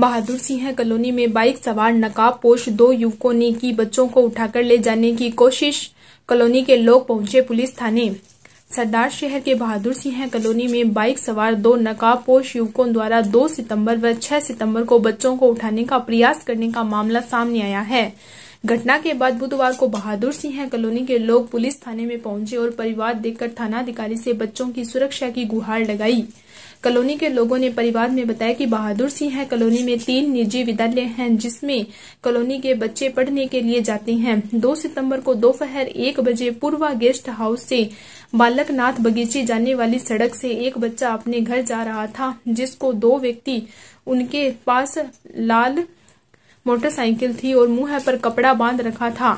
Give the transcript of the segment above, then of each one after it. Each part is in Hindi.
बहादुर सिंह कॉलोनी में बाइक सवार नकाब पोष दो युवकों ने की बच्चों को उठाकर ले जाने की कोशिश कॉलोनी के लोग पहुंचे पुलिस थाने सरदार शहर के बहादुर सिंह कॉलोनी में बाइक सवार दो नकाबपोश युवकों द्वारा 2 सितंबर व 6 सितंबर को बच्चों को उठाने का प्रयास करने का मामला सामने आया है घटना के बाद बुधवार को बहादुर सिंह कॉलोनी के लोग पुलिस थाने में पहुंचे और परिवार देखकर थाना अधिकारी से बच्चों की सुरक्षा की गुहार लगाई कॉलोनी के लोगों ने परिवार में बताया कि बहादुर सिंह कॉलोनी में तीन निजी विद्यालय हैं जिसमें कॉलोनी के बच्चे पढ़ने के लिए जाते हैं दो सितंबर को दोपहर एक बजे पूर्वा गेस्ट हाउस से बालकनाथ बगीचे जाने वाली सड़क से एक बच्चा अपने घर जा रहा था जिसको दो व्यक्ति उनके पास लाल मोटरसाइकिल थी और मुंह पर कपड़ा बांध रखा था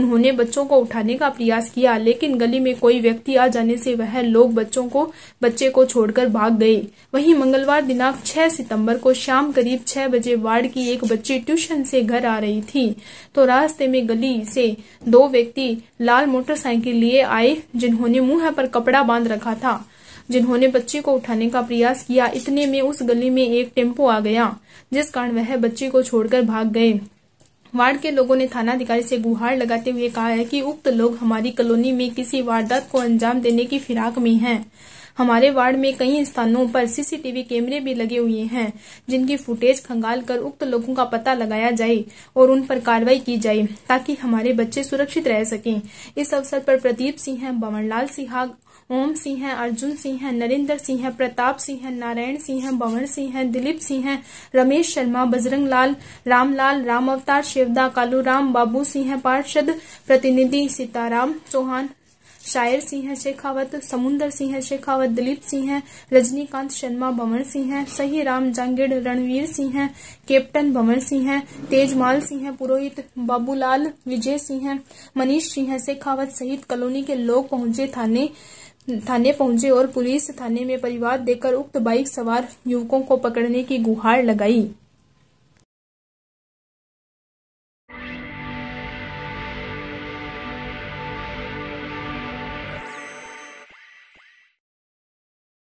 उन्होंने बच्चों को उठाने का प्रयास किया लेकिन गली में कोई व्यक्ति आ जाने से वह लोग बच्चों को बच्चे को छोड़कर भाग गए वहीं मंगलवार दिनांक 6 सितंबर को शाम करीब 6 बजे वार्ड की एक बच्ची ट्यूशन से घर आ रही थी तो रास्ते में गली से दो व्यक्ति लाल मोटरसाइकिल लिए आए जिन्होंने मुंह पर कपड़ा बांध रखा था जिन्होंने बच्ची को उठाने का प्रयास किया इतने में उस गली में एक टेम्पो आ गया जिस कारण वह बच्ची को छोड़कर भाग गए वार्ड के लोगों ने थाना अधिकारी से गुहार लगाते हुए कहा है कि उक्त लोग हमारी कॉलोनी में किसी वारदात को अंजाम देने की फिराक में हैं। हमारे वार्ड में कई स्थानों पर सीसीटीवी कैमरे भी लगे हुए हैं जिनकी फुटेज खंगाल कर उक्त लोगों का पता लगाया जाए और उन पर कार्रवाई की जाए ताकि हमारे बच्चे सुरक्षित रह सकें इस अवसर पर प्रदीप सिंह बवनलाल सिहाग ओम सिंह हैं अर्जुन सिंह हैं नरेंद्र सिंह हैं प्रताप सिंह हैं नारायण सिंह हैं भवन सिंह हैं दिलीप सिंह हैं रमेश शर्मा बजरंग लाल रामलाल राम अवतार शिवदा कालू राम बाबू सिंह हैं पार्षद प्रतिनिधि सीताराम चौहान शायर सिंह शेखावत समुंदर सिंह शेखावत दिलीप सिंह रजनीकांत शर्मा भवन सिंह सही राम जांगिड़ रणवीर सिंह कैप्टन भवन सिंह तेजमाल सिंह पुरोहित बाबूलाल विजय सिंह मनीष सिंह शेखावत सहित कॉलोनी के लोग पहुंचे थाने थाने पहुंचे और पुलिस थाने में परिवार देकर उक्त बाइक सवार युवकों को पकड़ने की गुहार लगाई